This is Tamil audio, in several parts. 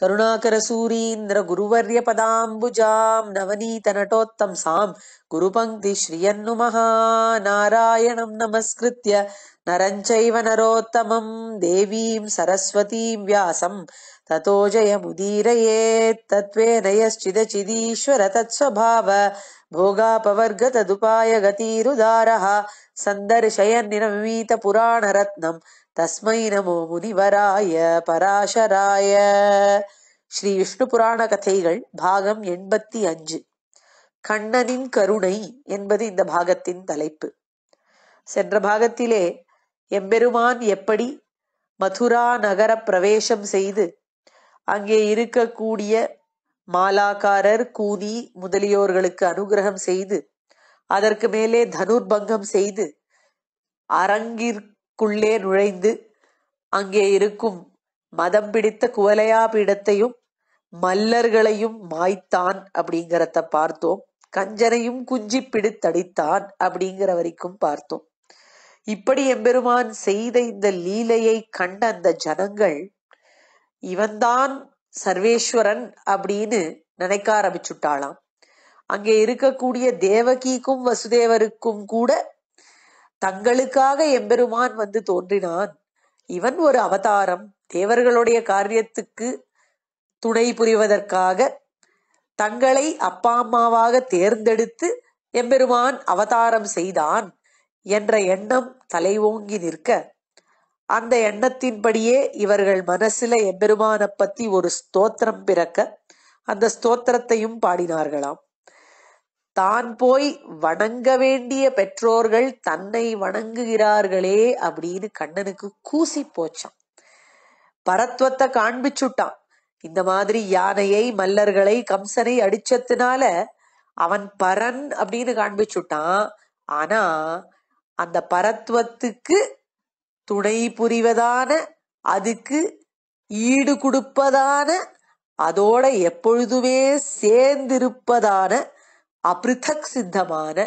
करुणाकरसूरीन्द्रगुरुवर्यपदाम्बुजां नवनीतनटोत्तं सां गुरुपङ्क्ति नमस्कृत्य नरम् चैव नरोत्तमम् देवीम् सरस्वतीम् व्यासं ततो जयमुदीरयेत्तत्त्वेन नयश्चिदचिदीश्वर तत्स्वभाव भोगापवर्गतदुपायगतिरुदारः सन्दर्शयन्निरमीतपुराणरत्नं தஸ்மை நமோ முனிவராய பராசராய ஸ்ரீ விஷ்ணு புராண கதைகள் பாகம் எண்பத்தி அஞ்சு கண்ணனின் கருணை என்பது இந்த பாகத்தின் தலைப்பு சென்ற பாகத்திலே எம்பெருமான் எப்படி மதுரா நகர பிரவேசம் செய்து அங்கே இருக்கக்கூடிய மாலாக்காரர் கூனி முதலியோர்களுக்கு அனுகிரகம் செய்து அதற்கு மேலே தனுர்பங்கம் செய்து அரங்கிற் குள்ளே நுழைந்து அங்கே இருக்கும் மதம் பிடித்த குவலையா பீடத்தையும் மல்லர்களையும் மாய்த்தான் அப்படிங்கிறத பார்த்தோம் கஞ்சனையும் குஞ்சி பிடித்தடித்தான் அப்படிங்கிற வரைக்கும் பார்த்தோம் இப்படி எம்பெருமான் செய்த இந்த லீலையை கண்ட அந்த ஜனங்கள் இவன்தான் சர்வேஸ்வரன் அப்படின்னு நினைக்க ஆரம்பிச்சுட்டாளாம் அங்கே இருக்கக்கூடிய தேவகிக்கும் வசுதேவருக்கும் கூட தங்களுக்காக எம்பெருமான் வந்து தோன்றினான் இவன் ஒரு அவதாரம் தேவர்களுடைய காரியத்துக்கு துணை புரிவதற்காக தங்களை அப்பா அம்மாவாக தேர்ந்தெடுத்து எம்பெருமான் அவதாரம் செய்தான் என்ற எண்ணம் தலைவோங்கி நிற்க அந்த எண்ணத்தின்படியே இவர்கள் மனசுல எம்பெருமானை பத்தி ஒரு ஸ்தோத்திரம் பிறக்க அந்த ஸ்தோத்திரத்தையும் பாடினார்களாம் தான் போய் வணங்க வேண்டிய பெற்றோர்கள் தன்னை வணங்குகிறார்களே அப்படின்னு கண்ணனுக்கு கூசி போச்சான் பரத்வத்தை காண்பிச்சுட்டான் இந்த மாதிரி யானையை மல்லர்களை கம்சனை அடிச்சதுனால அவன் பரன் அப்படின்னு காண்பிச்சுட்டான் ஆனா அந்த பரத்வத்துக்கு துணை புரிவதான அதுக்கு ஈடு கொடுப்பதான அதோட எப்பொழுதுமே சேர்ந்திருப்பதான அபிருத்தக் சித்தமான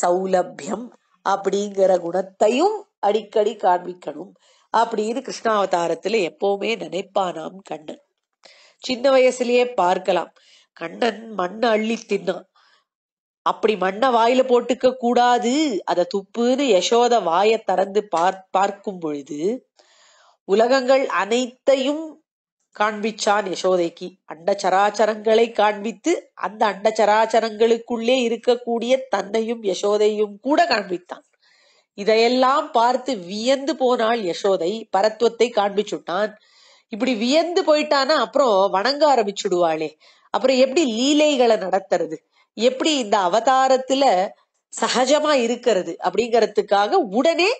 சௌலபியம் அப்படிங்கிற குணத்தையும் அடிக்கடி காண்பிக்கணும் அப்படின்னு கிருஷ்ணாவதாரத்துல எப்பவுமே நினைப்பானாம் கண்ணன் சின்ன வயசுலயே பார்க்கலாம் கண்ணன் மண்ணை அள்ளி தின்னான் அப்படி மண்ணை வாயில போட்டுக்க கூடாது அத துப்புன்னு யசோத வாய திறந்து பார்க்கும் பொழுது உலகங்கள் அனைத்தையும் காண்பிச்சான் யசோதைக்கு அண்ட சராச்சரங்களை காண்பித்து அந்த அண்ட சராச்சரங்களுக்குள்ளே இருக்கக்கூடிய தன்னையும் யசோதையும் கூட காண்பித்தான் இதையெல்லாம் பார்த்து வியந்து போனாள் யசோதை பரத்துவத்தை காண்பிச்சுட்டான் இப்படி வியந்து போயிட்டானா அப்புறம் வணங்க ஆரம்பிச்சுடுவாளே அப்புறம் எப்படி லீலைகளை நடத்துறது எப்படி இந்த அவதாரத்துல சகஜமா இருக்கிறது அப்படிங்கறதுக்காக உடனே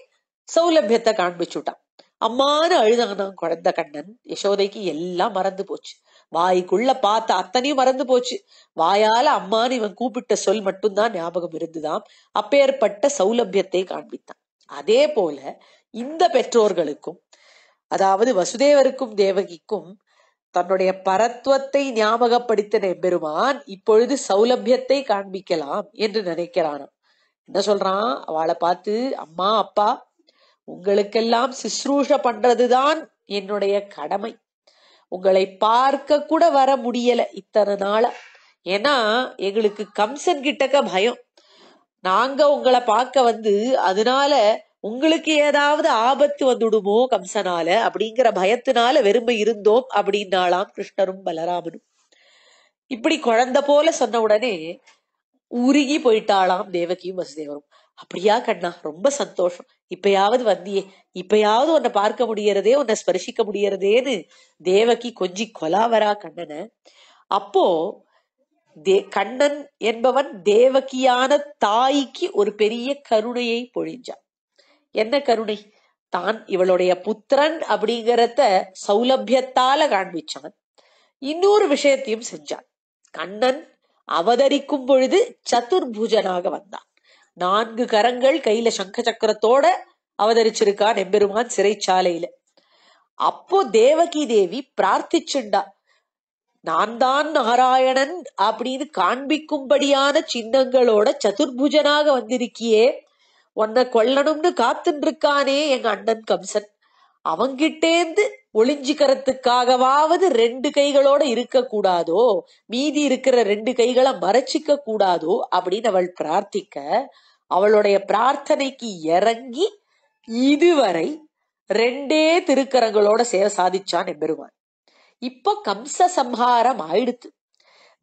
சௌலபியத்தை காண்பிச்சுட்டான் அம்மானு அழுதானான் குழந்தை கண்ணன் யசோதைக்கு எல்லாம் மறந்து போச்சு வாய்க்குள்ள பார்த்த அத்தனையும் மறந்து போச்சு வாயால அம்மான்னு இவன் கூப்பிட்ட சொல் மட்டும்தான் ஞாபகம் இருந்துதான் அப்பேற்பட்ட சௌலபியத்தை காண்பித்தான் அதே போல இந்த பெற்றோர்களுக்கும் அதாவது வசுதேவருக்கும் தேவகிக்கும் தன்னுடைய பரத்துவத்தை ஞாபகப்படுத்தின பெருமான் இப்பொழுது சௌலபியத்தை காண்பிக்கலாம் என்று நினைக்கிறானாம் என்ன சொல்றான் அவளை பார்த்து அம்மா அப்பா உங்களுக்கெல்லாம் சுশ্ரூஷ பண்றதுதான் என்னுடைய கடமை உங்களை பார்க்க கூட வர முடியல இத்தனை நாள ஏன்னா எங்களுக்கு கம்சன் கிட்டக்க பயம் நாங்க உங்களை பார்க்க வந்து அதனால உங்களுக்கு ஏதாவது ஆபத்து வந்துடுமோ கம்சனால அப்படிங்கிற பயத்தினால வெறுமை இருந்தோம் அப்படின்னாலாம் கிருஷ்ணரும் பலராமனும் இப்படி குழந்த போல சொன்ன உடனே உருகி போயிட்டாளாம் தேவகியும் வசுதேவரும் அப்படியா கண்ணா ரொம்ப சந்தோஷம் இப்பயாவது வந்தியே இப்பயாவது உன்னை பார்க்க முடியறதே உன்னை ஸ்பரிசிக்க முடியறதேன்னு தேவகி கொஞ்சி கொலாவரா கண்ணனை அப்போ தே கண்ணன் என்பவன் தேவகியான தாய்க்கு ஒரு பெரிய கருணையை பொழிஞ்சான் என்ன கருணை தான் இவளுடைய புத்திரன் அப்படிங்கிறத சௌலபியத்தால காண்பிச்சான் இன்னொரு விஷயத்தையும் செஞ்சான் கண்ணன் அவதரிக்கும் பொழுது சதுர்புஜனாக வந்தான் நான்கு கரங்கள் கையில சங்க சக்கரத்தோட அவதரிச்சிருக்கான் எம்பெருமான் சிறைச்சாலையில அப்போ தேவகி தேவி பிரார்த்திச்சுண்டா நான் தான் நாராயணன் அப்படின்னு காண்பிக்கும்படியான சின்னங்களோட சதுர்புஜனாக வந்திருக்கியே உன்னை கொல்லணும்னு காத்துன்னு இருக்கானே எங்க அண்ணன் கம்சன் அவங்கிட்டேந்து ஒளிஞ்சிக்கிறதுக்காகவாவது ரெண்டு கைகளோட இருக்கக்கூடாதோ மீதி இருக்கிற ரெண்டு கைகளை மறைச்சிக்க கூடாதோ அப்படின்னு அவள் பிரார்த்திக்க அவளுடைய பிரார்த்தனைக்கு இறங்கி இதுவரை ரெண்டே திருக்கரங்களோட சேவை சாதிச்சான் எம்பெருவான் இப்ப கம்ச சம்ஹாரம் ஆயிடுத்து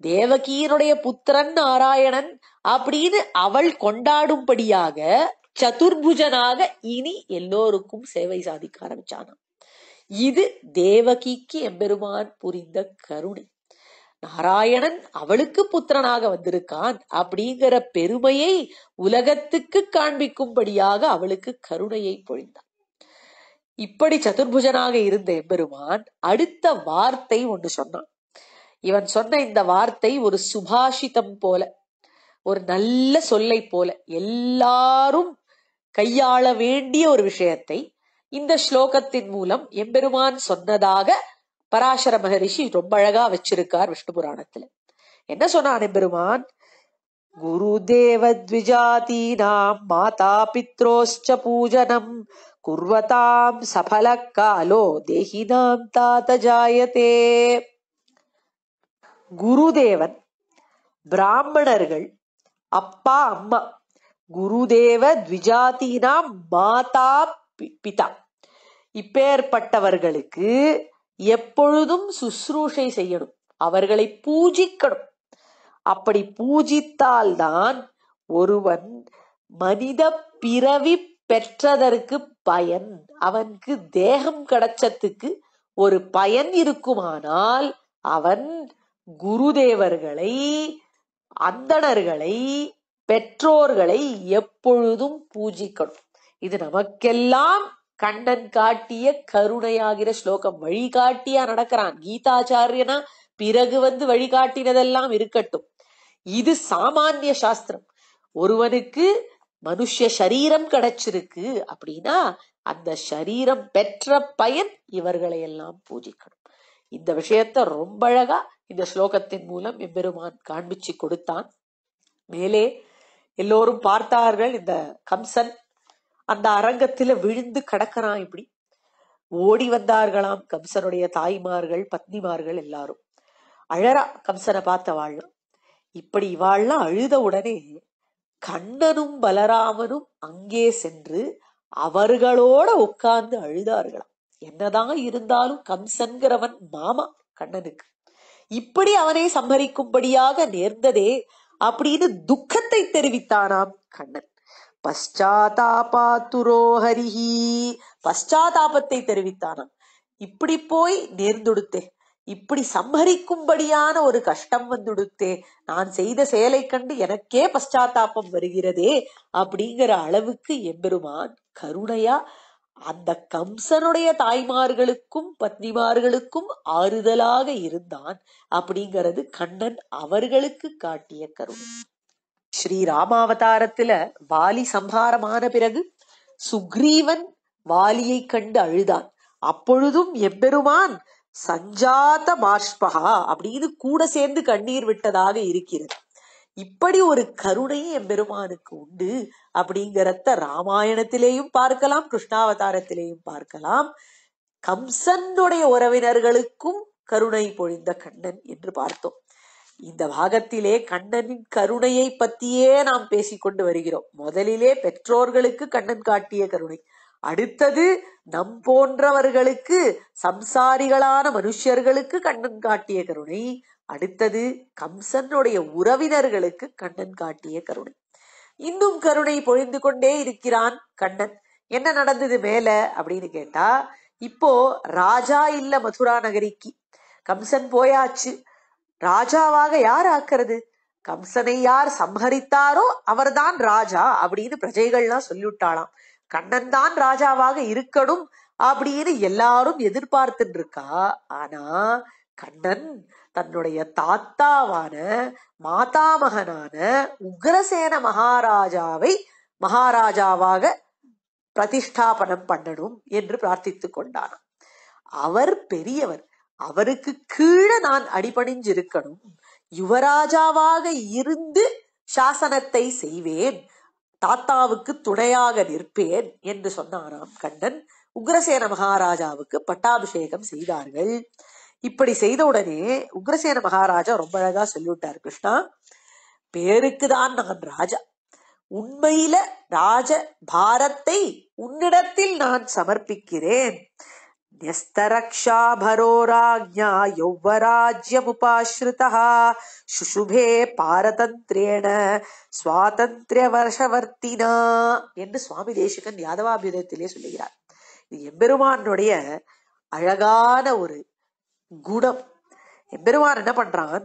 தேவகியனுடைய புத்திரன் நாராயணன் அப்படின்னு அவள் கொண்டாடும்படியாக சதுர்புஜனாக இனி எல்லோருக்கும் சேவை சாதிக்க ஆரம்பிச்சானான் இது தேவகிக்கு எம்பெருமான் புரிந்த கருணை நாராயணன் அவளுக்கு புத்திரனாக வந்திருக்கான் அப்படிங்கிற பெருமையை உலகத்துக்கு காண்பிக்கும்படியாக அவளுக்கு கருணையை பொழிந்தான் இப்படி சதுர்புஜனாக இருந்த எம்பெருமான் அடுத்த வார்த்தை ஒன்று சொன்னான் இவன் சொன்ன இந்த வார்த்தை ஒரு சுபாஷிதம் போல ஒரு நல்ல சொல்லை போல எல்லாரும் கையாள வேண்டிய ஒரு விஷயத்தை இந்த ஸ்லோகத்தின் மூலம் எம்பெருமான் சொன்னதாக பராசர மகரிஷி ரொம்ப அழகா வச்சிருக்கார் விஷ்ணு புராணத்துல என்ன சொன்னான் எம்பெருமான் குரு தேவ நாம் மாதா பித்ரோஷ்ச பூஜனம் குர்வதாம் சபல காலோ நாம் தாத்த ஜாயதே குருதேவன் பிராமணர்கள் அப்பா அம்மா குருதேவ த்விஜாதீனாம் மாதா பிதா இப்பேற்பட்டவர்களுக்கு எப்பொழுதும் சுஸ்ரூஷை செய்யணும் அவர்களை பூஜிக்கணும் அப்படி பூஜித்தால்தான் ஒருவன் மனித பிறவி பெற்றதற்கு பயன் அவனுக்கு தேகம் கிடைச்சதுக்கு ஒரு பயன் இருக்குமானால் அவன் குருதேவர்களை அந்தணர்களை பெற்றோர்களை எப்பொழுதும் பூஜிக்கணும் இது நமக்கெல்லாம் கண்ணன் காட்டிய கருணையாகிற ஸ்லோகம் வழிகாட்டியா நடக்கிறான் கீதாச்சாரியனா பிறகு வந்து வழிகாட்டினதெல்லாம் இருக்கட்டும் இது சாமானிய சாஸ்திரம் ஒருவனுக்கு மனுஷ சரீரம் கிடைச்சிருக்கு அப்படின்னா அந்த சரீரம் பெற்ற பயன் இவர்களை எல்லாம் பூஜிக்கணும் இந்த விஷயத்த ரொம்ப அழகா இந்த ஸ்லோகத்தின் மூலம் எம்பெருமான் காண்பிச்சு கொடுத்தான் மேலே எல்லோரும் பார்த்தார்கள் இந்த கம்சன் அந்த அரங்கத்துல விழுந்து கிடக்கிறான் இப்படி ஓடி வந்தார்களாம் கம்சனுடைய தாய்மார்கள் பத்னிமார்கள் எல்லாரும் அழறா கம்சனை பார்த்த வாழும் இப்படி இவாள்லாம் அழுத உடனே கண்ணனும் பலராமனும் அங்கே சென்று அவர்களோட உட்கார்ந்து அழுதார்களாம் என்னதான் இருந்தாலும் கம்சன்கிறவன் மாமா கண்ணனுக்கு இப்படி அவனை சம்மரிக்கும்படியாக நேர்ந்ததே அப்படின்னு துக்கத்தை தெரிவித்தானாம் கண்ணன் பஷ்டாதாபாத்துரோ ஹரிஹி பஷ்டாதாபத்தை தெரிவித்தானாம் இப்படி போய் நேர்ந்துடுத்தே இப்படி சம்ஹரிக்கும்படியான ஒரு கஷ்டம் வந்துடுத்தே நான் செய்த செயலை கண்டு எனக்கே பஷ்டாத்தாபம் வருகிறதே அப்படிங்கிற அளவுக்கு எம்பெருமான் கருணையா அந்த கம்சனுடைய தாய்மார்களுக்கும் பத்னிமார்களுக்கும் ஆறுதலாக இருந்தான் அப்படிங்கிறது கண்ணன் அவர்களுக்கு காட்டிய கருணை ராமாவதாரத்துல வாலி சம்ஹாரமான பிறகு சுக்ரீவன் வாலியை கண்டு அழுதான் அப்பொழுதும் எம்பெருமான் சஞ்சாத மாஷ்பகா அப்படின்னு கூட சேர்ந்து கண்ணீர் விட்டதாக இருக்கிறது இப்படி ஒரு கருணை எம்பெருமானுக்கு உண்டு அப்படிங்கிறத ராமாயணத்திலேயும் பார்க்கலாம் கிருஷ்ணாவதாரத்திலேயும் பார்க்கலாம் கம்சனுடைய உறவினர்களுக்கும் கருணை பொழிந்த கண்ணன் என்று பார்த்தோம் இந்த பாகத்திலே கண்ணனின் கருணையை பற்றியே நாம் பேசிக்கொண்டு வருகிறோம் முதலிலே பெற்றோர்களுக்கு கண்ணன் காட்டிய கருணை அடுத்தது நம் போன்றவர்களுக்கு சம்சாரிகளான மனுஷர்களுக்கு கண்ணன் காட்டிய கருணை அடுத்தது கம்சனுடைய உறவினர்களுக்கு கண்ணன் காட்டிய கருணை இன்னும் கருணை பொழிந்து கொண்டே இருக்கிறான் கண்ணன் என்ன நடந்தது மேல அப்படின்னு கேட்டா இப்போ ராஜா இல்ல மதுரா நகரிக்கு கம்சன் போயாச்சு ராஜாவாக யார் ஆக்கிறது கம்சனை யார் சம்ஹரித்தாரோ அவர்தான் ராஜா அப்படின்னு பிரஜைகள்லாம் சொல்லிவிட்டாளாம் கண்ணன் தான் ராஜாவாக இருக்கணும் அப்படின்னு எல்லாரும் எதிர்பார்த்துட்டு இருக்கா ஆனா கண்ணன் தன்னுடைய தாத்தாவான மாதாமகனான உக்ரசேன மகாராஜாவை மகாராஜாவாக பிரதிஷ்டாபனம் பண்ணணும் என்று பிரார்த்தித்து கொண்டான் அவர் பெரியவர் அவருக்கு கீழே நான் அடிபணிஞ்சிருக்கணும் யுவராஜாவாக இருந்து சாசனத்தை செய்வேன் தாத்தாவுக்கு துணையாக நிற்பேன் என்று சொன்னாராம் கண்ணன் உக்ரசேன மகாராஜாவுக்கு பட்டாபிஷேகம் செய்தார்கள் இப்படி செய்த உடனே உக்ரசேன மகாராஜா ரொம்ப அழகா சொல்லிவிட்டார் கிருஷ்ணா பேருக்குதான் நான் ராஜா உண்மையில ராஜ பாரத்தை உன்னிடத்தில் நான் சமர்ப்பிக்கிறேன் न्यस्तरक्षाभरो राज्ञा यौवराज्यमुपाश्रितः शुशुभे பாரதந்திரேண சுவாதந்திர வருஷவர்த்தினா என்று சுவாமி தேசிகன் யாதவாபியுதத்திலே சொல்லுகிறார் இது எம்பெருமானுடைய அழகான ஒரு குணம் எம்பெருமான் என்ன பண்றான்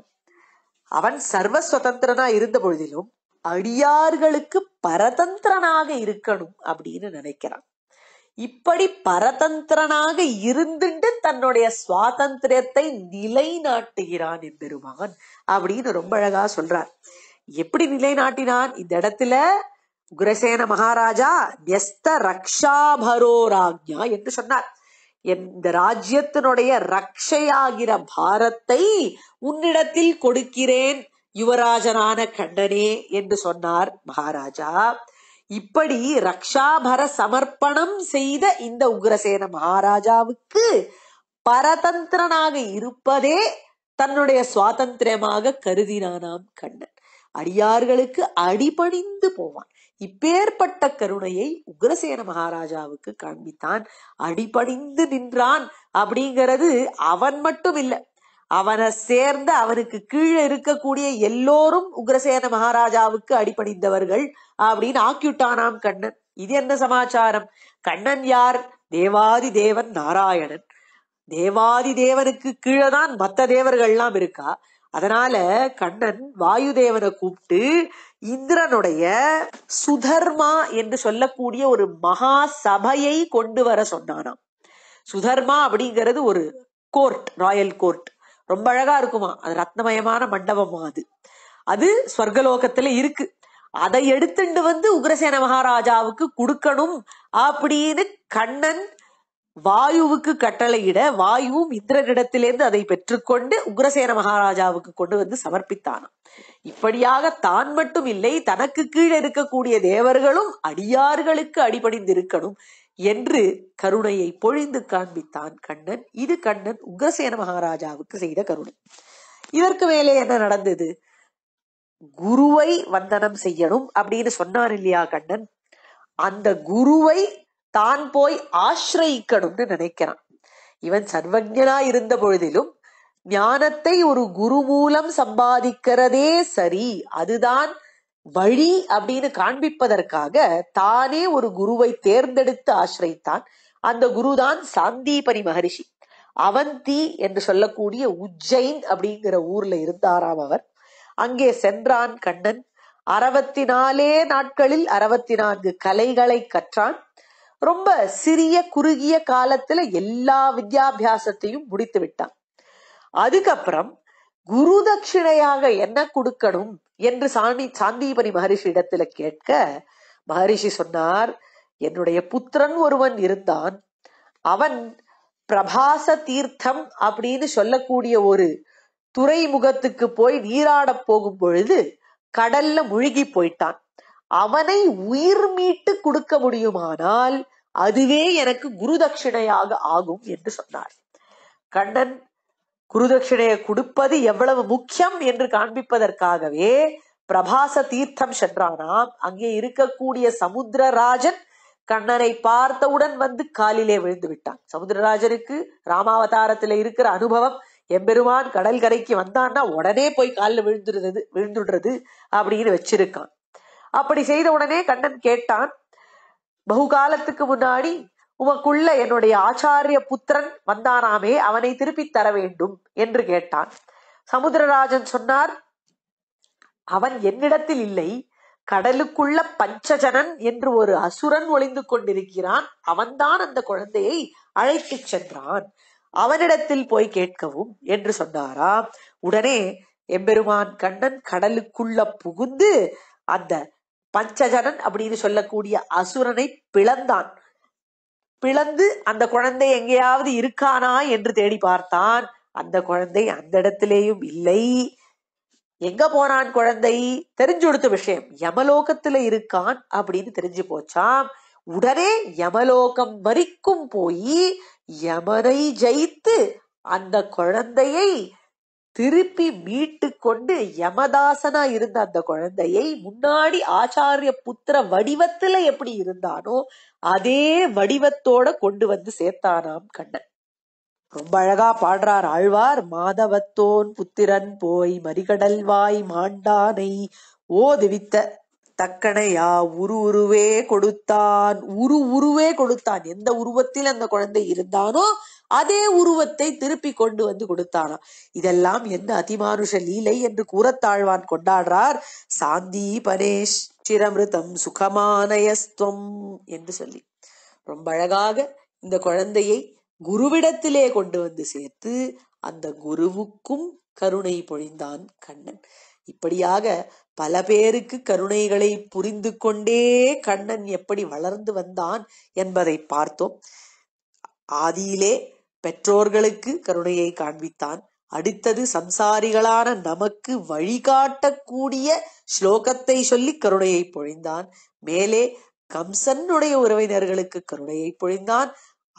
அவன் சர்வ சுதந்திரனா இருந்த பொழுதிலும் அடியார்களுக்கு பரதந்திரனாக இருக்கணும் அப்படின்னு நினைக்கிறான் இப்படி பரதந்திரனாக இருந்துட்டு தன்னுடைய சுவாதந்திரத்தை நிலைநாட்டுகிறான் பெருமகன் அப்படின்னு ரொம்ப அழகா சொல்றார் எப்படி நிலைநாட்டினான் இந்த இடத்துல குரசேன மகாராஜா ரக்ஷாபரோ ரக்ஷாபரோராஜா என்று சொன்னார் இந்த ராஜ்யத்தினுடைய ரக்ஷையாகிற பாரத்தை உன்னிடத்தில் கொடுக்கிறேன் யுவராஜனான கண்டனே என்று சொன்னார் மகாராஜா இப்படி ரக்ஷாபர சமர்ப்பணம் செய்த இந்த உக்ரசேன மகாராஜாவுக்கு பரதந்திரனாக இருப்பதே தன்னுடைய சுவாதந்திரமாக கருதினானாம் கண்ணன் அடியார்களுக்கு அடிபணிந்து போவான் இப்பேற்பட்ட கருணையை உக்ரசேன மகாராஜாவுக்கு காண்பித்தான் அடிபணிந்து நின்றான் அப்படிங்கிறது அவன் மட்டும் இல்லை அவனை சேர்ந்து அவனுக்கு கீழே இருக்கக்கூடிய எல்லோரும் உக்ரசேன மகாராஜாவுக்கு அடிபணிந்தவர்கள் அப்படின்னு ஆக்கியுட்டானாம் கண்ணன் இது என்ன சமாச்சாரம் கண்ணன் யார் தேவாதி தேவன் நாராயணன் தேவாதி தேவனுக்கு கீழே தான் மற்ற தேவர்கள்லாம் இருக்கா அதனால கண்ணன் வாயுதேவனை கூப்பிட்டு இந்திரனுடைய சுதர்மா என்று சொல்லக்கூடிய ஒரு மகா சபையை கொண்டு வர சொன்னானாம் சுதர்மா அப்படிங்கிறது ஒரு கோர்ட் ராயல் கோர்ட் ரொம்ப அழகா இருக்குமா அது ரத்னமயமான மண்டபமா அது அது ஸ்வர்கலோகத்துல இருக்கு அதை எடுத்துட்டு வந்து உக்ரசேன மகாராஜாவுக்கு கொடுக்கணும் அப்படின்னு கண்ணன் வாயுவுக்கு கட்டளையிட வாயுவும் இந்திரனிடத்திலிருந்து அதை பெற்றுக்கொண்டு உக்ரசேன மகாராஜாவுக்கு கொண்டு வந்து சமர்ப்பித்தானாம் இப்படியாக தான் மட்டும் இல்லை தனக்கு கீழே இருக்கக்கூடிய தேவர்களும் அடியார்களுக்கு அடிபணிந்திருக்கணும் என்று கருணையை பொழிந்து காண்பித்தான் கண்ணன் இது கண்ணன் உக்ரசேன மகாராஜாவுக்கு செய்த கருணை இதற்கு மேலே என்ன நடந்தது குருவை வந்தனம் செய்யணும் அப்படின்னு சொன்னார் இல்லையா கண்ணன் அந்த குருவை தான் போய் ஆசிரயிக்கணும்னு நினைக்கிறான் இவன் சர்வஜனா இருந்த பொழுதிலும் ஞானத்தை ஒரு குரு மூலம் சம்பாதிக்கிறதே சரி அதுதான் வழி அப்படின்னு காண்பிப்பதற்காக தானே ஒரு குருவை தேர்ந்தெடுத்து ஆசிரியத்தான் அந்த குருதான் சாந்தீபனி மகரிஷி அவந்தி என்று சொல்லக்கூடிய உஜ்ஜைன் அப்படிங்கிற ஊர்ல இருந்தாராம் அவர் அங்கே சென்றான் கண்ணன் அறுபத்தி நாலே நாட்களில் அறுபத்தி நான்கு கலைகளை கற்றான் ரொம்ப சிறிய குறுகிய காலத்துல எல்லா வித்யாபியாசத்தையும் முடித்து விட்டான் அதுக்கப்புறம் குரு தட்சிணையாக என்ன கொடுக்கணும் என்று சாணி சாந்திபனி மகரிஷி இடத்துல கேட்க மகரிஷி சொன்னார் என்னுடைய புத்திரன் ஒருவன் இருந்தான் அவன் பிரபாச தீர்த்தம் அப்படின்னு சொல்லக்கூடிய ஒரு துறைமுகத்துக்கு போய் நீராட போகும் பொழுது கடல்ல முழுகி போயிட்டான் அவனை உயிர் மீட்டு கொடுக்க முடியுமானால் அதுவே எனக்கு குரு தட்சிணையாக ஆகும் என்று சொன்னார் கண்ணன் குரு தட்சிணையை கொடுப்பது எவ்வளவு முக்கியம் என்று காண்பிப்பதற்காகவே பிரபாச தீர்த்தம் சென்றானாம் அங்கே இருக்கக்கூடிய சமுத்திரராஜன் கண்ணனை பார்த்தவுடன் வந்து காலிலே விழுந்து விட்டான் சமுத்திரராஜனுக்கு ராமாவதாரத்துல இருக்கிற அனுபவம் எம்பெருமான் கடல் கரைக்கு வந்தான்னா உடனே போய் காலில் விழுந்துடுறது விழுந்துடுறது அப்படின்னு வச்சிருக்கான் அப்படி செய்த உடனே கண்ணன் கேட்டான் பகுகாலத்துக்கு முன்னாடி உமக்குள்ள என்னுடைய ஆச்சாரிய புத்திரன் வந்தானாமே அவனை திருப்பித் தர வேண்டும் என்று கேட்டான் சமுத்திரராஜன் சொன்னார் அவன் என்னிடத்தில் இல்லை கடலுக்குள்ள பஞ்சஜனன் என்று ஒரு அசுரன் ஒளிந்து கொண்டிருக்கிறான் அவன்தான் அந்த குழந்தையை அழைத்துச் சென்றான் அவனிடத்தில் போய் கேட்கவும் என்று சொன்னாரா உடனே எம்பெருமான் கண்ணன் கடலுக்குள்ள புகுந்து அந்த பஞ்சஜனன் அப்படின்னு சொல்லக்கூடிய அசுரனை பிளந்தான் பிளந்து அந்த குழந்தை எங்கேயாவது இருக்கானா என்று தேடி பார்த்தான் அந்த குழந்தை அந்த இடத்திலேயும் இல்லை எங்க போனான் குழந்தை தெரிஞ்சு கொடுத்த விஷயம் யமலோகத்துல இருக்கான் அப்படின்னு தெரிஞ்சு போச்சாம் உடனே யமலோகம் வரைக்கும் போய் யமனை ஜெயித்து அந்த குழந்தையை திருப்பி கொண்டு யமதாசனா இருந்த அந்த குழந்தையை முன்னாடி ஆச்சாரிய புத்திர வடிவத்துல எப்படி இருந்தானோ அதே வடிவத்தோட கொண்டு வந்து சேர்த்தானாம் கண்ணன் ரொம்ப அழகா பாடுறார் ஆழ்வார் மாதவத்தோன் புத்திரன் போய் மறிகடல் வாய் மாண்டானை ஓதுவித்த தக்கனையா உரு உருவே கொடுத்தான் உரு உருவே கொடுத்தான் எந்த உருவத்தில் அந்த குழந்தை இருந்தானோ அதே உருவத்தை திருப்பி கொண்டு வந்து கொடுத்தாராம் இதெல்லாம் என்ன அதிமானுஷ லீலை என்று கூறத்தாழ்வான் கொண்டாடுறார் சாந்தி பனேஷ் சிரமிருதம் சுகமானயஸ்துவம் என்று சொல்லி ரொம்ப அழகாக இந்த குழந்தையை குருவிடத்திலே கொண்டு வந்து சேர்த்து அந்த குருவுக்கும் கருணை பொழிந்தான் கண்ணன் இப்படியாக பல பேருக்கு கருணைகளை புரிந்து கொண்டே கண்ணன் எப்படி வளர்ந்து வந்தான் என்பதை பார்த்தோம் ஆதியிலே பெற்றோர்களுக்கு கருணையை காண்பித்தான் அடுத்தது சம்சாரிகளான நமக்கு வழிகாட்டக்கூடிய ஸ்லோகத்தை சொல்லி கருணையை பொழிந்தான் மேலே கம்சனுடைய உறவினர்களுக்கு கருணையை பொழிந்தான்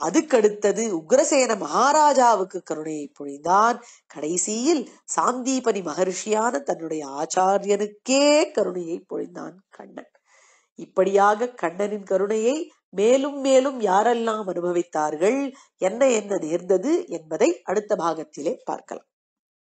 அதுக்கடுத்தது உக்ரசேன மகாராஜாவுக்கு கருணையை பொழிந்தான் கடைசியில் சாந்தீபனி மகர்ஷியான தன்னுடைய ஆச்சாரியனுக்கே கருணையை பொழிந்தான் கண்ணன் இப்படியாக கண்ணனின் கருணையை மேலும் மேலும் யாரெல்லாம் அனுபவித்தார்கள் என்ன என்ன நேர்ந்தது என்பதை அடுத்த பாகத்திலே பார்க்கலாம்